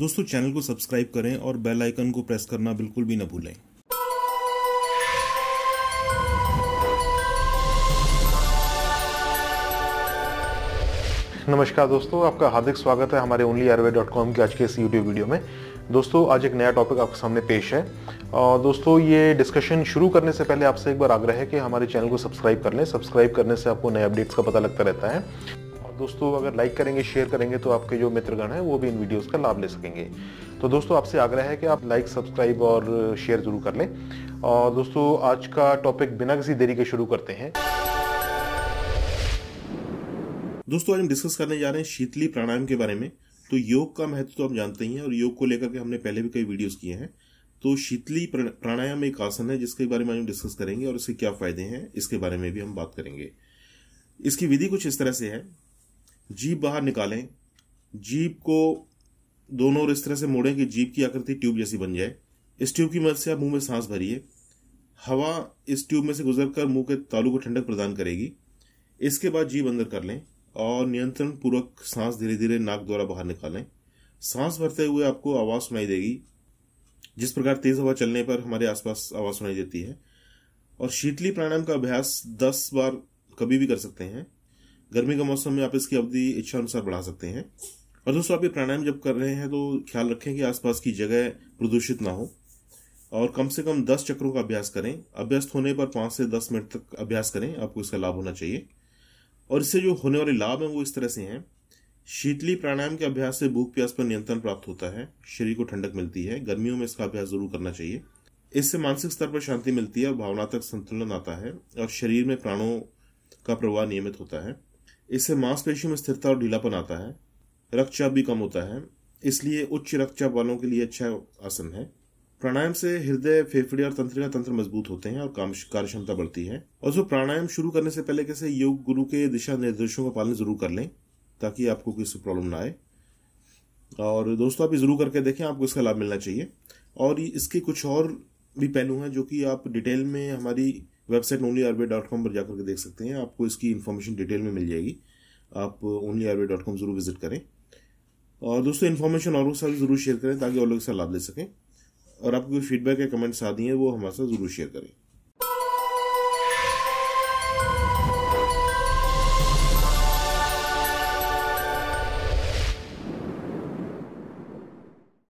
दोस्तों चैनल को सब्सक्राइब करें और बेल आइकन को प्रेस करना बिल्कुल भी ना भूलें नमस्कार दोस्तों आपका हार्दिक स्वागत है हमारे ओनली आरवे डॉट कॉम के आज के इस यूट्यूब वीडियो में दोस्तों आज एक नया टॉपिक आपके सामने पेश है और दोस्तों ये डिस्कशन शुरू करने से पहले आपसे एक बार आग्रह है कि हमारे चैनल को सब्सक्राइब कर लें सब्सक्राइब करने से आपको नए अपडेट्स का पता लगता रहता है दोस्तों अगर लाइक करेंगे शेयर करेंगे तो आपके जो मित्रगण हैं वो भी इन वीडियोस का लाभ ले सकेंगे तो दोस्तों आपसे आग्रह है कि आप लाइक सब्सक्राइब और शेयर ज़रूर कर लें और दोस्तों आज का टॉपिक बिना किसी देरी के शुरू करते हैं दोस्तों आज हम डिस्कस करने जा रहे हैं शीतली प्राणायाम के बारे में तो योग का महत्व तो आप जानते ही हैं और योग को लेकर के हमने पहले भी कई वीडियोस किए हैं तो शीतली प्राणायाम एक आसन है जिसके बारे में हम डिस्कस करेंगे और इसके क्या फायदे हैं इसके बारे में भी हम बात करेंगे इसकी विधि कुछ इस तरह से है जीप बाहर निकालें जीप को दोनों ओर इस तरह से मोड़ें कि जीप की आकृति ट्यूब जैसी बन जाए इस ट्यूब की मदद से आप मुंह में सांस भरिए हवा इस ट्यूब में से गुजर कर मुंह के तालू को ठंडक प्रदान करेगी इसके बाद जीप अंदर कर लें और नियंत्रण पूर्वक सांस धीरे धीरे नाक द्वारा बाहर निकालें सांस भरते हुए आपको आवाज़ सुनाई देगी जिस प्रकार तेज हवा चलने पर हमारे आसपास आवाज़ सुनाई देती है और शीतली प्राणायाम का अभ्यास दस बार कभी भी कर सकते हैं गर्मी के मौसम में आप इसकी अवधि इच्छा अनुसार बढ़ा सकते हैं और दोस्तों आप ये प्राणायाम जब कर रहे हैं तो ख्याल रखें कि आसपास की जगह प्रदूषित ना हो और कम से कम दस चक्रों का अभ्यास करें अभ्यस्त होने पर पांच से दस मिनट तक अभ्यास करें आपको इसका लाभ होना चाहिए और इससे जो होने वाले लाभ हैं वो इस तरह से हैं शीतली प्राणायाम के अभ्यास से भूख प्यास पर नियंत्रण प्राप्त होता है शरीर को ठंडक मिलती है गर्मियों में इसका अभ्यास जरूर करना चाहिए इससे मानसिक स्तर पर शांति मिलती है और भावनात्मक संतुलन आता है और शरीर में प्राणों का प्रवाह नियमित होता है इससे मांसपेशियों में स्थिरता और ढीलापन आता है रक्तचाप भी कम होता है इसलिए उच्च रक्तचाप वालों के लिए अच्छा आसन है प्राणायाम से हृदय फेफड़े और तंत्रिका तंत्र मजबूत होते हैं और कार्यक्षमता बढ़ती है और जो प्राणायाम शुरू करने से पहले कैसे योग गुरु के दिशा निर्देशों का पालन जरूर कर लें ताकि आपको किसी प्रॉब्लम ना आए और दोस्तों आप ये जरूर करके देखें आपको इसका लाभ मिलना चाहिए और इसके कुछ और भी पहलू हैं जो कि आप डिटेल में हमारी website only R dot com पर जाकर के देख सकते हैं आपको इसकी इन्फॉर्मेशन डिटेल में मिल जाएगी आप ओनली आर डॉट कॉम ज़रूर विजिट करें और दोस्तों इन्फॉर्मेशन और साथ ज़रूर शेयर करें ताकि और लोग इसका लाभ ले सकें और आपको फीडबैक या कमेंट्स आदि हैं वो हमारे साथ ज़रूर शेयर करें